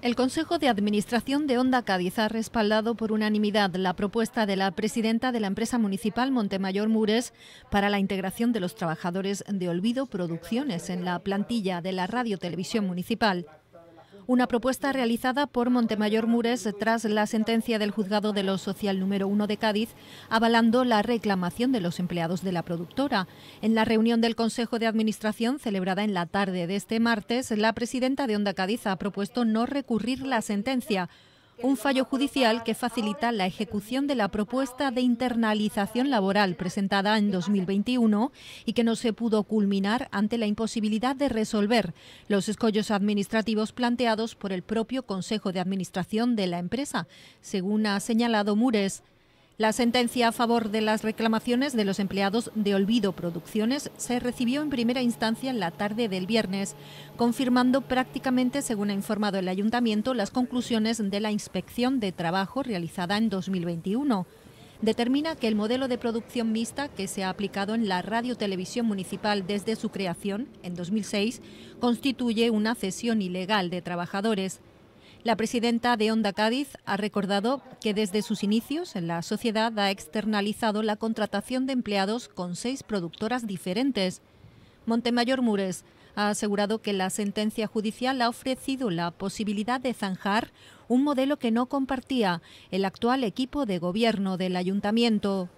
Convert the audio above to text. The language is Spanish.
El Consejo de Administración de Onda Cádiz ha respaldado por unanimidad la propuesta de la presidenta de la empresa municipal Montemayor Mures para la integración de los trabajadores de Olvido Producciones en la plantilla de la Radio Televisión Municipal una propuesta realizada por Montemayor Mures tras la sentencia del juzgado de lo social número 1 de Cádiz, avalando la reclamación de los empleados de la productora. En la reunión del Consejo de Administración, celebrada en la tarde de este martes, la presidenta de Onda Cádiz ha propuesto no recurrir la sentencia, un fallo judicial que facilita la ejecución de la propuesta de internalización laboral presentada en 2021 y que no se pudo culminar ante la imposibilidad de resolver los escollos administrativos planteados por el propio Consejo de Administración de la empresa, según ha señalado Mures. La sentencia a favor de las reclamaciones de los empleados de Olvido Producciones se recibió en primera instancia en la tarde del viernes, confirmando prácticamente, según ha informado el ayuntamiento, las conclusiones de la inspección de trabajo realizada en 2021 determina que el modelo de producción mixta que se ha aplicado en la radio municipal desde su creación en 2006 constituye una cesión ilegal de trabajadores. La presidenta de Onda Cádiz ha recordado que desde sus inicios en la sociedad ha externalizado la contratación de empleados con seis productoras diferentes. Montemayor Mures ha asegurado que la sentencia judicial ha ofrecido la posibilidad de zanjar un modelo que no compartía el actual equipo de gobierno del ayuntamiento.